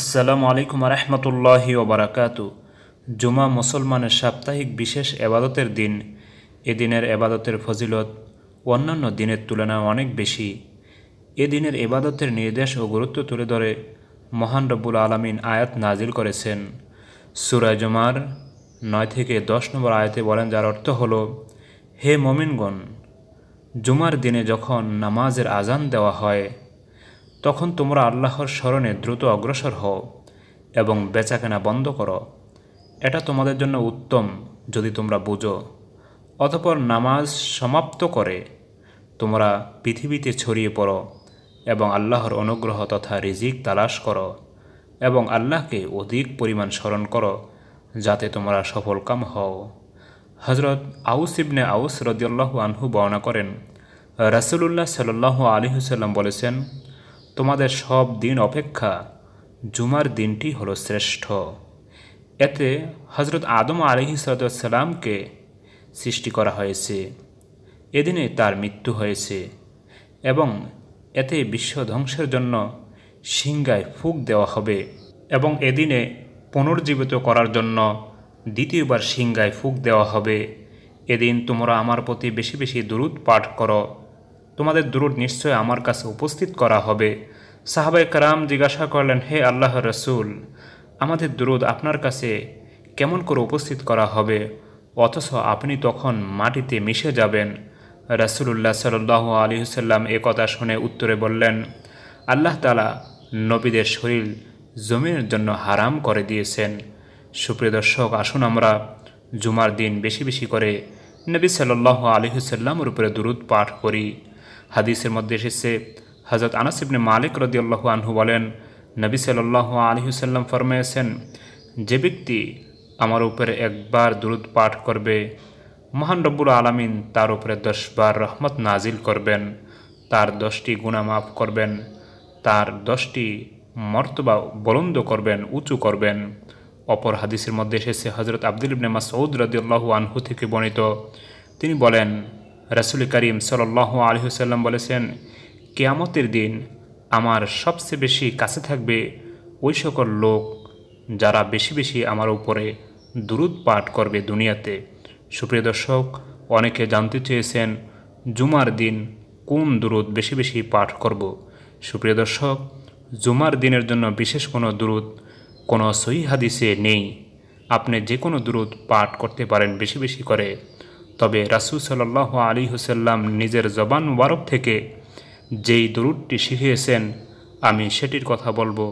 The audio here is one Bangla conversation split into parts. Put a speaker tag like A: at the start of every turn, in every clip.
A: আসসালামু আলাইকুম রহমতুল্লাহি ওবরাকাতু জুমা মুসলমানের সাপ্তাহিক বিশেষ এবাদতের দিন এদিনের এবাদতের ফজিলত অন্যান্য দিনের তুলনায় অনেক বেশি এ দিনের এবাদতের নির্দেশ ও গুরুত্ব তুলে ধরে মহান রব্বুল আলমিন আয়াত নাজিল করেছেন সুরা জুমার নয় থেকে দশ নম্বর আয়াতে বলেন যার অর্থ হল হে মমিনগণ জুমার দিনে যখন নামাজের আজান দেওয়া হয় তখন তোমরা আল্লাহর স্মরণে দ্রুত অগ্রসর হও এবং বেচাকেনা বন্ধ করো এটা তোমাদের জন্য উত্তম যদি তোমরা বুঝো অতপর নামাজ সমাপ্ত করে তোমরা পৃথিবীতে ছড়িয়ে পড়ো এবং আল্লাহর অনুগ্রহ তথা রিজিক তালাশ করো এবং আল্লাহকে অধিক পরিমাণ স্মরণ করো যাতে তোমরা সফলকাম হও হজরত আউস ইবনে আউস রদিয়াল্লাহু আনহু বর্ণনা করেন রাসুল্লাহ সাল্লাহ আলী হুসাল্লাম বলেছেন তোমাদের সব দিন অপেক্ষা জুমার দিনটি হলো শ্রেষ্ঠ এতে হজরত আদম আলহি সালামকে সৃষ্টি করা হয়েছে এদিনে তার মৃত্যু হয়েছে এবং এতে বিশ্ব ধ্বংসের জন্য সিংগায় ফুক দেওয়া হবে এবং এদিনে পুনর্জীবিত করার জন্য দ্বিতীয়বার সিংগায় ফুক দেওয়া হবে এদিন তোমরা আমার প্রতি বেশি বেশি দূরত পাঠ করো তোমাদের দুরুদ নিশ্চয় আমার কাছে উপস্থিত করা হবে সাহাবাই কারাম জিজ্ঞাসা করলেন হে আল্লাহ রসুল আমাদের দুরুদ আপনার কাছে কেমন করে উপস্থিত করা হবে অথচ আপনি তখন মাটিতে মিশে যাবেন রাসুলুল্লাহ সাল্লাহ আলী হুসাল্লাম এ কথা শুনে উত্তরে বললেন আল্লাহ তালা নবীদের শরীর জমির জন্য হারাম করে দিয়েছেন সুপ্রিয় দর্শক আসুন আমরা জুমার দিন বেশি বেশি করে নবী সাল্লাহ আলী হুসাল্লামের উপরে দুরুদ পাঠ করি হাদিসের মধ্যে এসেছে হজরত আনাসিবনে মালিক রদিয়াল্লাহু আনহু বলেন নবী সাল্লাহ আলহিসাল্লাম ফরমাইয়াছেন যে ব্যক্তি আমার উপরে একবার দুরুদ পাঠ করবে মহান রব্বুল আলমিন তার উপরে দশবার রহমত নাজিল করবেন তার দশটি গুণা মাফ করবেন তার দশটি মর্তবা বলন্দ করবেন উঁচু করবেন অপর হাদিসের মধ্যে এসেছে হজরত আব্দুল ইবনে মাসৌদ রদিয়াল্লাহু আনহু থেকে বর্ণিত তিনি বলেন রাসুল করিম সাল্লাহ আলহিহসাল্লাম বলেছেন কেয়ামতের দিন আমার সবচেয়ে বেশি কাছে থাকবে ওই সকল লোক যারা বেশি বেশি আমার উপরে দুরুদ পাঠ করবে দুনিয়াতে সুপ্রিয় দর্শক অনেকে জানতে চেয়েছেন জুমার দিন কোন দুরুদ বেশি বেশি পাঠ করব সুপ্রিয় দর্শক জুমার দিনের জন্য বিশেষ কোনো দুরুদ কোনো সহি হাদিসে নেই আপনি যে কোনো দুরুদ পাঠ করতে পারেন বেশি বেশি করে তবে রাসুল সাল্লাহ আলী হুসাল্লাম নিজের জবান ওয়ারফ থেকে যেই দরুদটি শিখিয়েছেন আমি সেটির কথা বলবো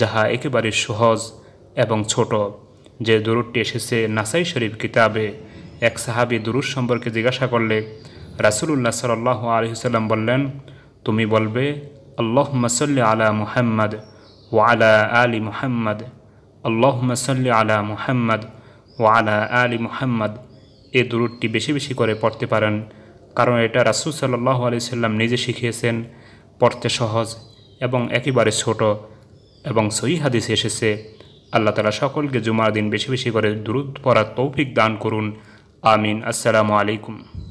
A: যাহা একেবারে সহজ এবং ছোট যে দরুদটি এসেছে নাসাই শরীফ কিতাবে এক সাহাবি দুরুদ সম্পর্কে জিজ্ঞাসা করলে রাসুলুল্লাহ সাল্লাহ হুসাল্লাম বললেন তুমি বলবে আল্লাহ মসল্লি আলা মুহাম্মদ ও আলা আলী মুহাম্মদ আল্লাহ মসল্লি আলা মুহাম্মদ ও আলা আলী মুহাম্মদ এ দুরুদটি বেশি বেশি করে পড়তে পারেন কারণ এটা রাসুল সাল্লাহ সাল্লাম নিজে শিখিয়েছেন পড়তে সহজ এবং একেবারে ছোট এবং সহি হাদিসে এসেছে আল্লাহ তালা সকলকে জুমার দিন বেশি বেশি করে দ্রুত পড়ার তৌফিক দান করুন আমিন আসসালামু আলাইকুম